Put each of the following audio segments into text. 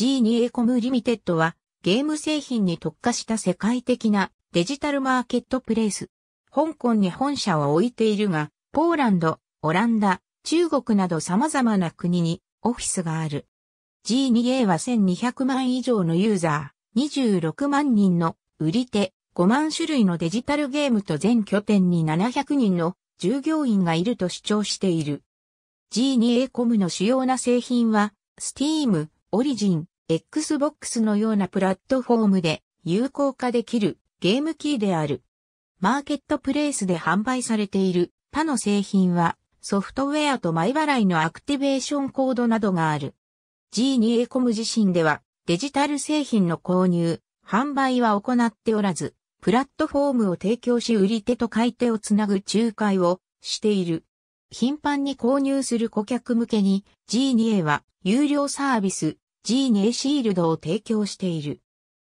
G2A コムリミテッドはゲーム製品に特化した世界的なデジタルマーケットプレイス。香港に本社を置いているが、ポーランド、オランダ、中国など様々な国にオフィスがある。G2A は1200万以上のユーザー、26万人の売り手、5万種類のデジタルゲームと全拠点に700人の従業員がいると主張している。G2A コムの主要な製品は、Steam、オリジン、Xbox のようなプラットフォームで有効化できるゲームキーである。マーケットプレイスで販売されている他の製品はソフトウェアと前払いのアクティベーションコードなどがある。G2 a コム自身ではデジタル製品の購入、販売は行っておらず、プラットフォームを提供し売り手と買い手をつなぐ仲介をしている。頻繁に購入する顧客向けに G2A は有料サービス G2A シールドを提供している。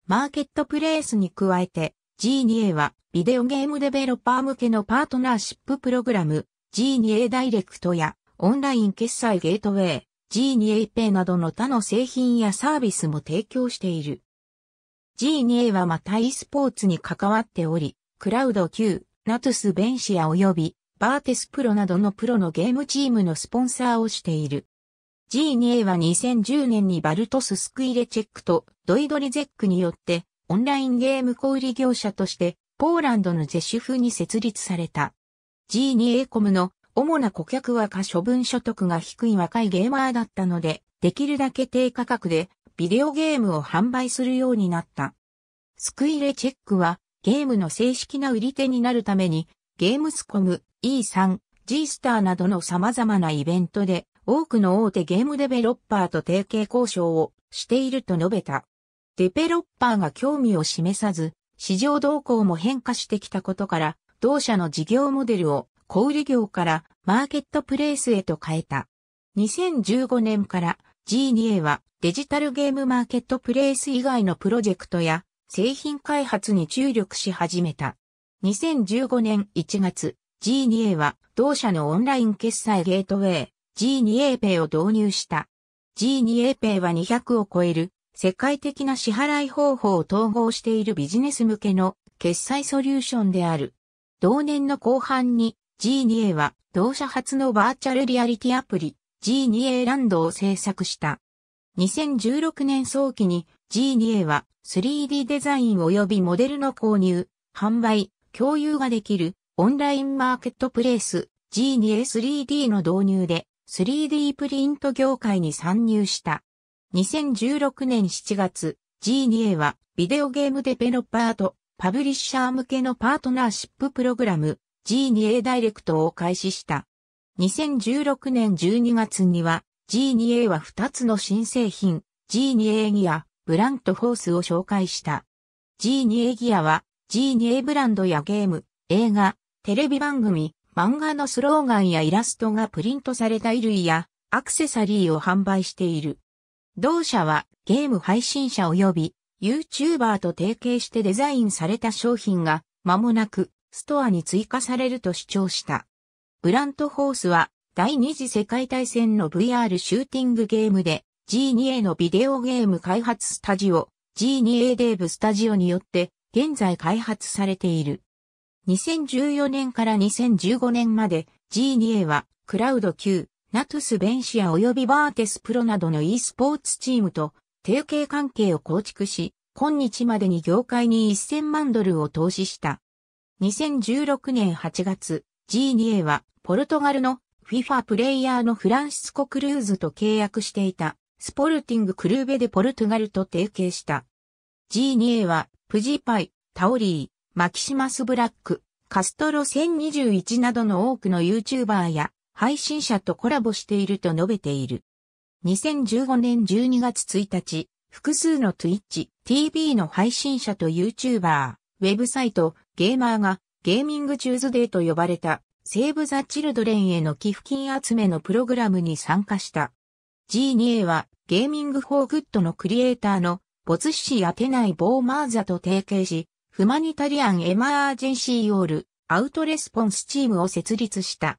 マーケットプレイスに加えて G2A はビデオゲームデベロッパー向けのパートナーシッププログラム G2A ダイレクトやオンライン決済ゲートウェイ g 2 a ペ a などの他の製品やサービスも提供している。G2A はまた e スポーツに関わっており、クラウド Q、ナトゥスベンシア及びバーテスプロなどのプロのゲームチームのスポンサーをしている。G2A は2010年にバルトススクイレチェックとドイドリゼックによってオンラインゲーム小売業者としてポーランドのジェシュフに設立された。G2A コムの主な顧客は可処分所得が低い若いゲーマーだったので、できるだけ低価格でビデオゲームを販売するようになった。スクイレチェックはゲームの正式な売り手になるためにゲームスコム、E3、G スターなどの様々なイベントで多くの大手ゲームデベロッパーと提携交渉をしていると述べた。デベロッパーが興味を示さず、市場動向も変化してきたことから、同社の事業モデルを小売業からマーケットプレイスへと変えた。2015年から G2A はデジタルゲームマーケットプレイス以外のプロジェクトや製品開発に注力し始めた。2015年1月、G2A は同社のオンライン決済ゲートウェイ、G2A ペイを導入した。G2A ペイは200を超える世界的な支払い方法を統合しているビジネス向けの決済ソリューションである。同年の後半に G2A は同社初のバーチャルリアリティアプリ G2A ランドを制作した。2016年早期に G2A は 3D デザイン及びモデルの購入、販売、共有ができるオンラインマーケットプレイス G2A3D の導入で 3D プリント業界に参入した。2016年7月、G2A はビデオゲームデベロッパーとパブリッシャー向けのパートナーシッププログラム G2A ダイレクトを開始した。2016年12月には G2A は2つの新製品 G2A ギア、ブラントフォースを紹介した。G2A ギアは G2A ブランドやゲーム、映画、テレビ番組、漫画のスローガンやイラストがプリントされた衣類やアクセサリーを販売している。同社はゲーム配信者及び YouTuber と提携してデザインされた商品が間もなくストアに追加されると主張した。ブラントホースは第二次世界大戦の VR シューティングゲームで G2A のビデオゲーム開発スタジオ G2A デーブスタジオによって現在開発されている。2014年から2015年まで G2A はクラウド Q、ナトゥスベンシア及びバーテスプロなどの e スポーツチームと提携関係を構築し、今日までに業界に1000万ドルを投資した。2016年8月、G2A はポルトガルの FIFA プレイヤーのフランシスコ・クルーズと契約していたスポルティング・クルーベでポルトガルと提携した。G2A はプジーパイ、タオリー、マキシマス・ブラック、カストロ1021などの多くの YouTuber や配信者とコラボしていると述べている。2015年12月1日、複数の Twitch、TV の配信者と YouTuber、ウェブサイト、ゲーマーがゲーミングチューズデーと呼ばれたセーブ・ザ・チルドレンへの寄付金集めのプログラムに参加した。G2A はゲーミング・フォー・グッドのクリエイターのボツ氏アテナイ・ボーマーザと提携し、フマニタリアン・エマージェンシー・オール・アウトレスポンスチームを設立した。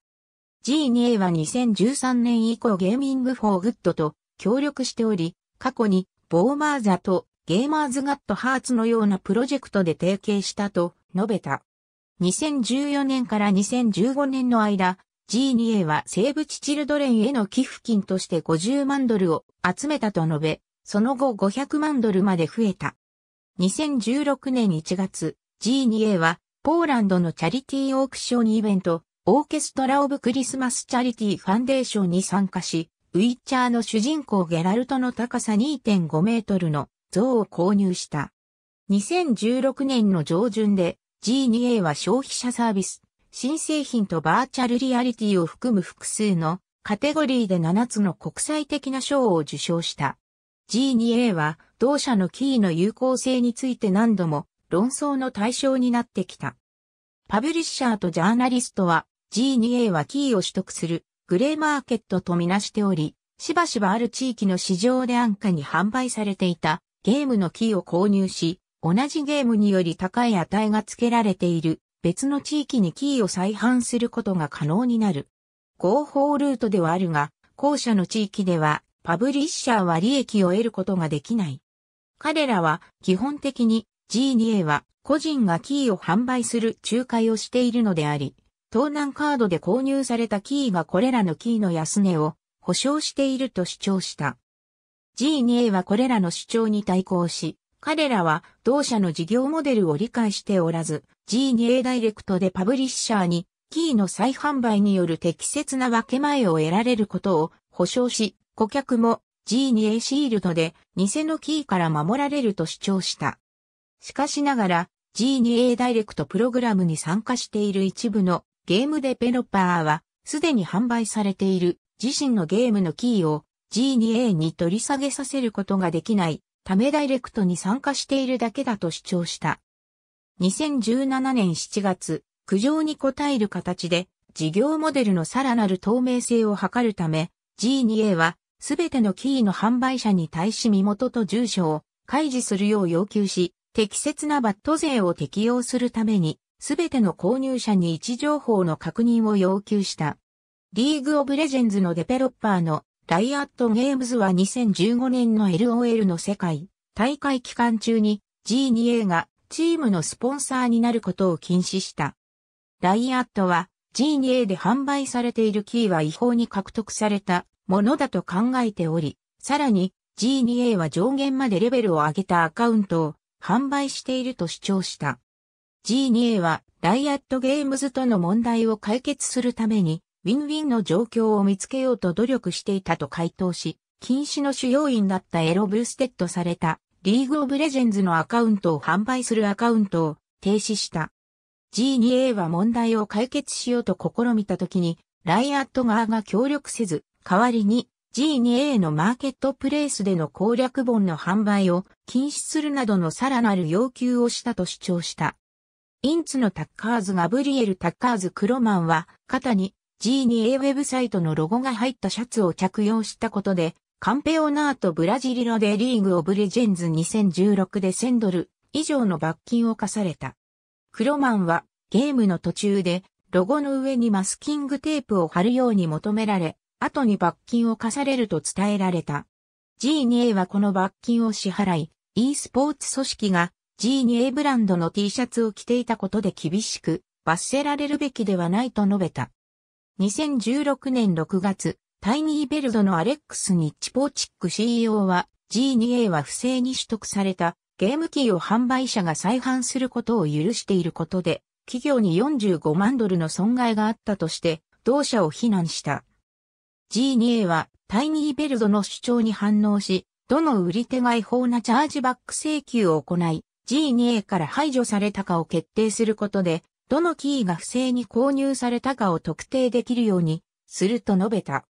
G2A は2013年以降ゲーミング・フォー・グッドと協力しており、過去にボーマーザとゲーマーズ・ガット・ハーツのようなプロジェクトで提携したと述べた。2014年から2015年の間、G2A はセーブ・チチルドレンへの寄付金として50万ドルを集めたと述べ、その後500万ドルまで増えた。2016年1月、G2A は、ポーランドのチャリティーオークションイベント、オーケストラ・オブ・クリスマス・チャリティー・ファンデーションに参加し、ウィッチャーの主人公ゲラルトの高さ2.5メートルの像を購入した。2016年の上旬で G2A は消費者サービス、新製品とバーチャルリアリティを含む複数のカテゴリーで7つの国際的な賞を受賞した。G2A は同社のキーの有効性について何度も論争の対象になってきた。パブリッシャーとジャーナリストは G2A はキーを取得するグレーマーケットとみなしており、しばしばある地域の市場で安価に販売されていたゲームのキーを購入し、同じゲームにより高い値が付けられている別の地域にキーを再販することが可能になる。合法ルートではあるが、後者の地域ではパブリッシャーは利益を得ることができない。彼らは基本的に g 2 a は個人がキーを販売する仲介をしているのであり、盗難カードで購入されたキーがこれらのキーの安値を保証していると主張した。G2A はこれらの主張に対抗し、彼らは同社の事業モデルを理解しておらず、G2A ダイレクトでパブリッシャーにキーの再販売による適切な分け前を得られることを保証し、顧客も G2A シールドで偽のキーから守られると主張した。しかしながら G2A ダイレクトプログラムに参加している一部のゲームデベロッパーはすでに販売されている自身のゲームのキーを G2A に取り下げさせることができないためダイレクトに参加しているだけだと主張した。2017年7月、苦情に応える形で事業モデルのさらなる透明性を図るため G2A はすべてのキーの販売者に対し身元と住所を開示するよう要求し、適切なバット税を適用するために、すべての購入者に位置情報の確認を要求した。リーグオブレジェンズのデベロッパーのライアットゲームズは2015年の LOL の世界大会期間中に G2A がチームのスポンサーになることを禁止した。ライアットは G2A で販売されているキーは違法に獲得されたものだと考えており、さらに G2A は上限までレベルを上げたアカウントを販売していると主張した。G2A はライアットゲームズとの問題を解決するために、ウィンウィンの状況を見つけようと努力していたと回答し、禁止の主要員だったエロブルステッドされたリーグオブレジェンズのアカウントを販売するアカウントを停止した。G2A は問題を解決しようと試みた時に、ライアット側が協力せず、代わりに G2A のマーケットプレイスでの攻略本の販売を禁止するなどのさらなる要求をしたと主張した。インツのタッカーズガブリエル・タッカーズ・クロマンは肩に G2A ウェブサイトのロゴが入ったシャツを着用したことでカンペオナート・ブラジリロでリーグ・オブ・レジェンズ2016で1000ドル以上の罰金を課された。クロマンはゲームの途中でロゴの上にマスキングテープを貼るように求められ、後に罰金を課されると伝えられた。G2A はこの罰金を支払い、e スポーツ組織が G2A ブランドの T シャツを着ていたことで厳しく罰せられるべきではないと述べた。2016年6月、タイニーベルドのアレックス・ニッチポーチック CEO は G2A は不正に取得されたゲーム機を販売者が再販することを許していることで企業に45万ドルの損害があったとして同社を非難した。G2A はタイニーベルドの主張に反応し、どの売り手が違法なチャージバック請求を行い、G2A から排除されたかを決定することで、どのキーが不正に購入されたかを特定できるようにすると述べた。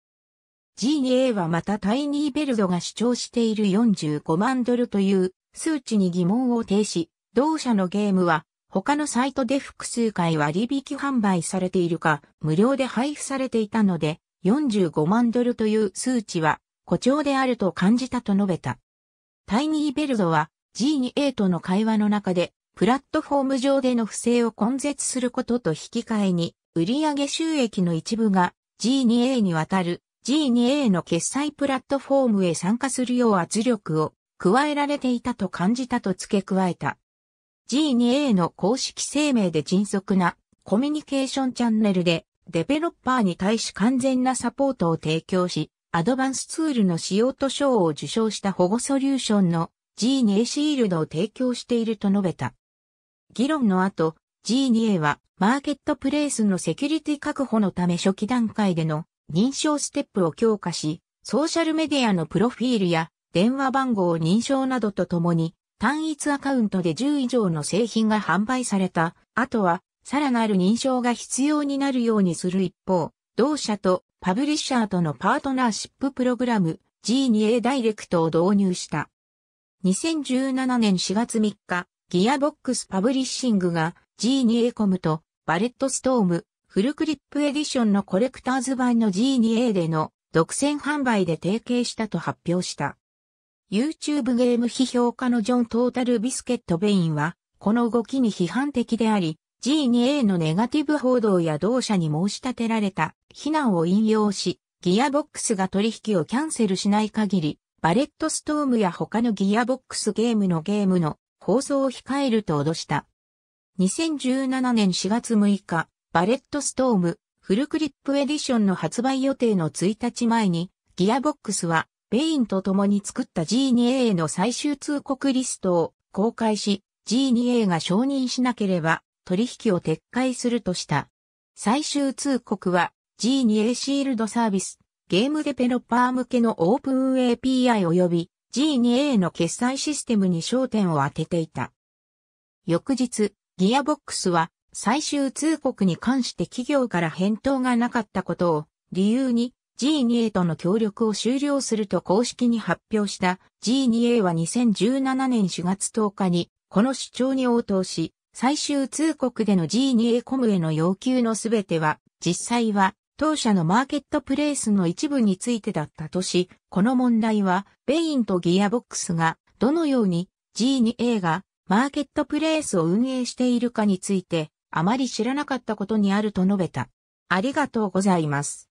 G2A はまたタイニーベルドが主張している45万ドルという数値に疑問を呈し、同社のゲームは他のサイトで複数回割引販売されているか無料で配布されていたので、45万ドルという数値は誇張であると感じたと述べた。タイニーベルドは G2A との会話の中でプラットフォーム上での不正を根絶することと引き換えに売上収益の一部が G2A にわたる G2A の決済プラットフォームへ参加するよう圧力を加えられていたと感じたと付け加えた。G2A の公式声明で迅速なコミュニケーションチャンネルでデベロッパーに対し完全なサポートを提供し、アドバンスツールの仕様と賞を受賞した保護ソリューションの G2A シールドを提供していると述べた。議論の後、G2A はマーケットプレイスのセキュリティ確保のため初期段階での認証ステップを強化し、ソーシャルメディアのプロフィールや電話番号認証などとともに単一アカウントで10以上の製品が販売された後はさらなる認証が必要になるようにする一方、同社とパブリッシャーとのパートナーシッププログラム G2A ダイレクトを導入した。2017年4月3日、ギアボックスパブリッシングが G2A コムとバレットストームフルクリップエディションのコレクターズ版の G2A での独占販売で提携したと発表した。YouTube ゲーム批評家のジョン・トータル・ビスケット・ベインは、この動きに批判的であり、G2A のネガティブ報道や同社に申し立てられた非難を引用し、ギアボックスが取引をキャンセルしない限り、バレットストームや他のギアボックスゲームのゲームの放送を控えると脅した。2017年4月6日、バレットストームフルクリップエディションの発売予定の1日前に、ギアボックスは、ベインと共に作った G2A の最終通告リストを公開し、G2A が承認しなければ、取引を撤回するとした。最終通告は G2A シールドサービス、ゲームデペロッパー向けのオープン API 及び G2A の決済システムに焦点を当てていた。翌日、ギアボックスは最終通告に関して企業から返答がなかったことを理由に G2A との協力を終了すると公式に発表した G2A は2017年4月10日にこの主張に応答し最終通告での G2A コムへの要求のすべては、実際は当社のマーケットプレイスの一部についてだったとし、この問題は、ベインとギアボックスが、どのように G2A がマーケットプレイスを運営しているかについて、あまり知らなかったことにあると述べた。ありがとうございます。